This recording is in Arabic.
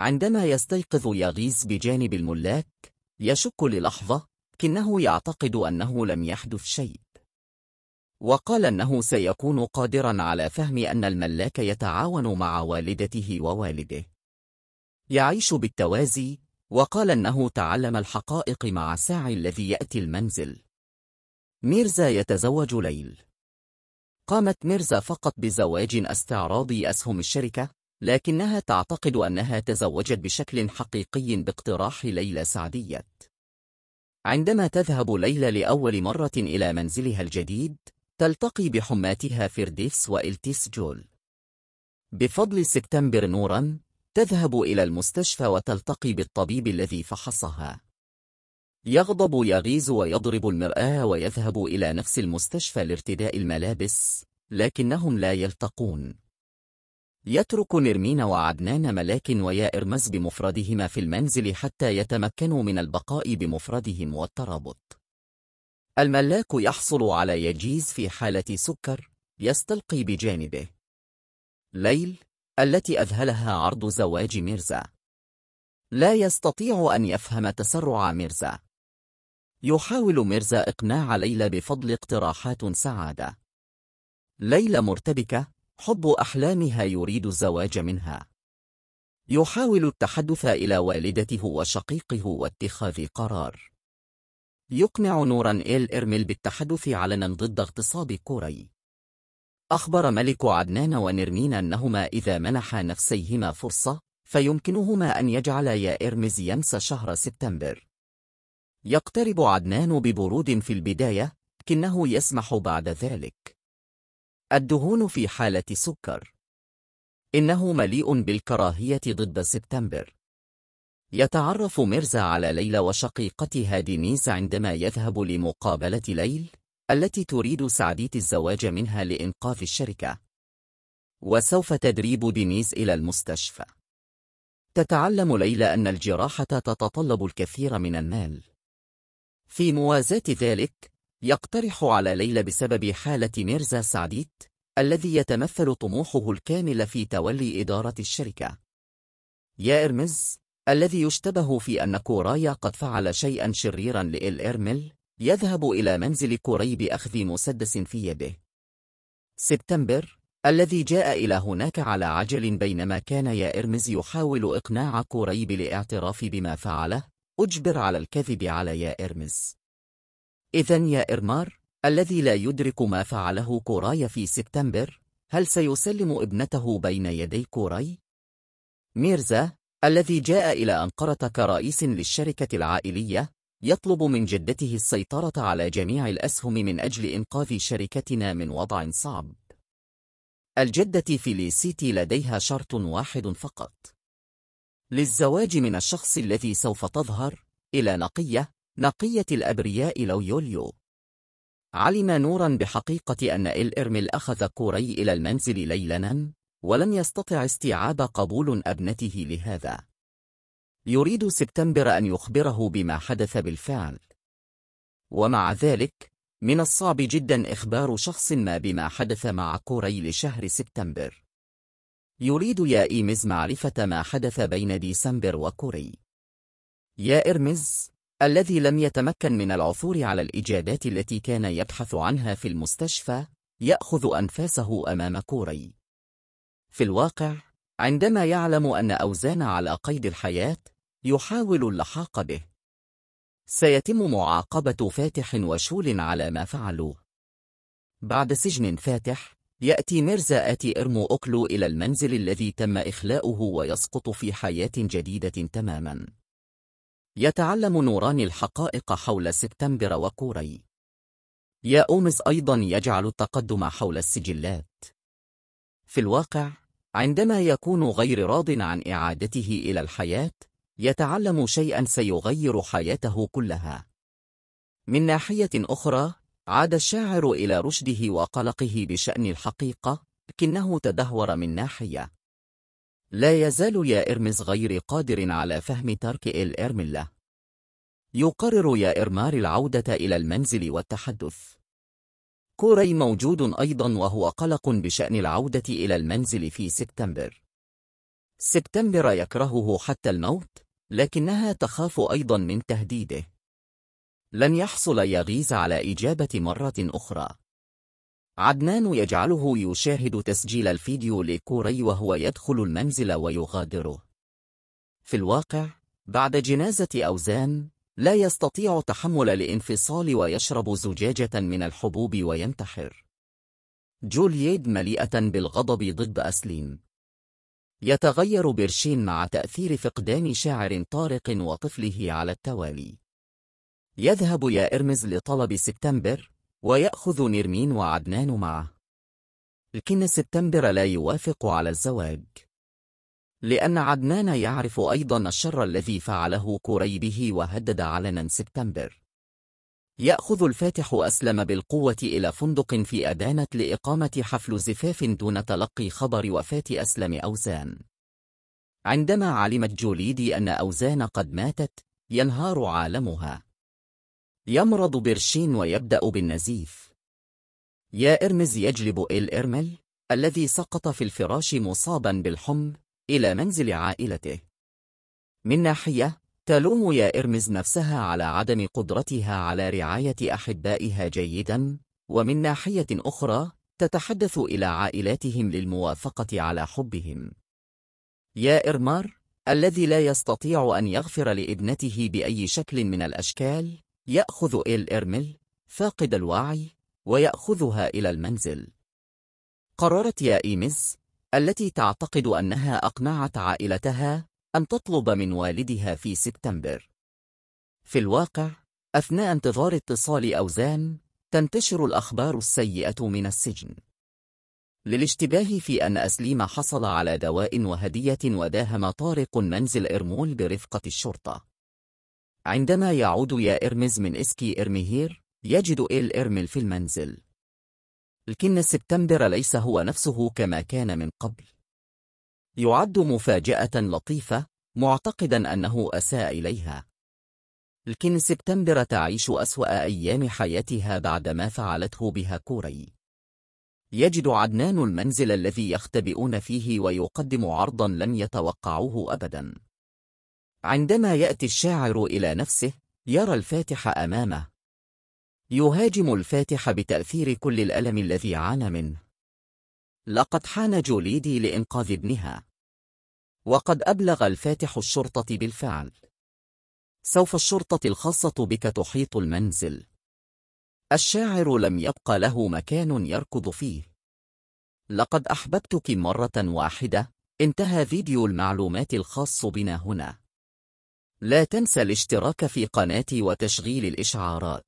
عندما يستيقظ ياغيس بجانب الملاك يشك للحظة كنه يعتقد أنه لم يحدث شيء وقال أنه سيكون قادرا على فهم أن الملاك يتعاون مع والدته ووالده يعيش بالتوازي وقال أنه تعلم الحقائق مع ساعي الذي يأتي المنزل ميرزا يتزوج ليل قامت ميرزا فقط بزواج استعراضي أسهم الشركة لكنها تعتقد أنها تزوجت بشكل حقيقي باقتراح ليلى سعدية عندما تذهب ليلى لأول مرة إلى منزلها الجديد تلتقي بحماتها فيرديفس وإلتيس جول بفضل سبتمبر نورا تذهب إلى المستشفى وتلتقي بالطبيب الذي فحصها يغضب يغيز ويضرب المرآة ويذهب إلى نفس المستشفى لارتداء الملابس لكنهم لا يلتقون يترك نرمين وعدنان ملاك ويا إرمز بمفردهما في المنزل حتى يتمكنوا من البقاء بمفردهم والترابط الملاك يحصل على يجيز في حالة سكر يستلقي بجانبه ليل التي أذهلها عرض زواج ميرزا لا يستطيع أن يفهم تسرع ميرزا يحاول ميرزا إقناع ليلى بفضل اقتراحات سعادة ليلى مرتبكة حب أحلامها يريد الزواج منها يحاول التحدث إلى والدته وشقيقه واتخاذ قرار يقنع نورا إيل إرمل بالتحدث علنا ضد اغتصاب كوري أخبر ملك عدنان ونرمين أنهما إذا منحا نفسيهما فرصة فيمكنهما أن يجعل يا إرمز يمس شهر سبتمبر يقترب عدنان ببرود في البداية لكنه يسمح بعد ذلك الدهون في حالة سكر إنه مليء بالكراهية ضد سبتمبر يتعرف ميرزا على ليلى وشقيقتها دينيس عندما يذهب لمقابلة ليل التي تريد سعدية الزواج منها لإنقاذ الشركة وسوف تدريب دينيس إلى المستشفى تتعلم ليلى أن الجراحة تتطلب الكثير من المال في موازاة ذلك يقترح على ليلى بسبب حالة ميرزا سعديت الذي يتمثل طموحه الكامل في تولي إدارة الشركة يا إرمز الذي يشتبه في أن كورايا قد فعل شيئا شريرا إرمل يذهب إلى منزل كوري بأخذ مسدس في يده سبتمبر الذي جاء إلى هناك على عجل بينما كان يا إرمز يحاول إقناع كوريب للاعتراف بما فعله أجبر على الكذب على يا إرمز إذا يا إرمار الذي لا يدرك ما فعله كوراي في سبتمبر هل سيسلم ابنته بين يدي كوراي؟ ميرزا الذي جاء إلى أنقرة كرئيس للشركة العائلية يطلب من جدته السيطرة على جميع الأسهم من أجل إنقاذ شركتنا من وضع صعب الجدة فيليسيتي لديها شرط واحد فقط للزواج من الشخص الذي سوف تظهر إلى نقية نقية الأبرياء لو يوليو علم نورا بحقيقة أن الإرمل أخذ كوري إلى المنزل ليلا ولم يستطع استيعاب قبول أبنته لهذا يريد سبتمبر أن يخبره بما حدث بالفعل ومع ذلك من الصعب جدا إخبار شخص ما بما حدث مع كوري لشهر سبتمبر يريد يا إيمز معرفة ما حدث بين ديسمبر وكوري يا إرمز الذي لم يتمكن من العثور على الإجابات التي كان يبحث عنها في المستشفى يأخذ أنفاسه أمام كوري في الواقع عندما يعلم أن أوزان على قيد الحياة يحاول اللحاق به سيتم معاقبة فاتح وشول على ما فعلوه بعد سجن فاتح يأتي ميرزا آتي إرمو أوكلو إلى المنزل الذي تم إخلاؤه ويسقط في حياة جديدة تماماً يتعلم نوران الحقائق حول سبتمبر وكوري. أومز أيضا يجعل التقدم حول السجلات. في الواقع، عندما يكون غير راض عن إعادته إلى الحياة، يتعلم شيئا سيغير حياته كلها. من ناحية أخرى، عاد الشاعر إلى رشده وقلقه بشأن الحقيقة، لكنه تدهور من ناحية. لا يزال يا إرمز غير قادر على فهم ترك الإرملة. يقرر يا إرمار العودة إلى المنزل والتحدث كوري موجود أيضا وهو قلق بشأن العودة إلى المنزل في سبتمبر سبتمبر يكرهه حتى الموت لكنها تخاف أيضا من تهديده لن يحصل يغيز على إجابة مرة أخرى عدنان يجعله يشاهد تسجيل الفيديو لكوري وهو يدخل المنزل ويغادره في الواقع بعد جنازة أوزان لا يستطيع تحمل الانفصال ويشرب زجاجة من الحبوب وينتحر جولييد مليئة بالغضب ضد أسليم يتغير بيرشين مع تأثير فقدان شاعر طارق وطفله على التوالي يذهب يا إرمز لطلب سبتمبر ويأخذ نرمين وعدنان معه لكن سبتمبر لا يوافق على الزواج لأن عدنان يعرف أيضا الشر الذي فعله كوري به وهدد علنا سبتمبر يأخذ الفاتح أسلم بالقوة إلى فندق في أدانت لإقامة حفل زفاف دون تلقي خبر وفاة أسلم أوزان عندما علمت جوليدي أن أوزان قد ماتت ينهار عالمها يمرض برشين ويبدأ بالنزيف يا إرمز يجلب إرمل الذي سقط في الفراش مصابا بالحمى إلى منزل عائلته من ناحية تلوم يا إرمز نفسها على عدم قدرتها على رعاية أحبائها جيدا ومن ناحية أخرى تتحدث إلى عائلاتهم للموافقة على حبهم يا إرمار الذي لا يستطيع أن يغفر لابنته بأي شكل من الأشكال يأخذ إرمل فاقد الوعي ويأخذها إلى المنزل قررت يا إيمز التي تعتقد أنها أقنعت عائلتها أن تطلب من والدها في سبتمبر في الواقع أثناء انتظار اتصال أوزان تنتشر الأخبار السيئة من السجن للاشتباه في أن أسليم حصل على دواء وهدية وداهم طارق منزل إرمول برفقة الشرطة عندما يعود يا إرمز من إسكي إرمهير، يجد إل إرمل في المنزل. لكن سبتمبر ليس هو نفسه كما كان من قبل. يعد مفاجأة لطيفة، معتقدا أنه أساء إليها. لكن سبتمبر تعيش أسوأ أيام حياتها بعد ما فعلته بها كوري. يجد عدنان المنزل الذي يختبئون فيه ويقدم عرضا لم يتوقعوه أبداً. عندما يأتي الشاعر إلى نفسه يرى الفاتح أمامه يهاجم الفاتح بتأثير كل الألم الذي عانى منه لقد حان جوليدي لإنقاذ ابنها وقد أبلغ الفاتح الشرطة بالفعل سوف الشرطة الخاصة بك تحيط المنزل الشاعر لم يبقى له مكان يركض فيه لقد أحببتك مرة واحدة انتهى فيديو المعلومات الخاص بنا هنا لا تنسى الاشتراك في قناتي وتشغيل الإشعارات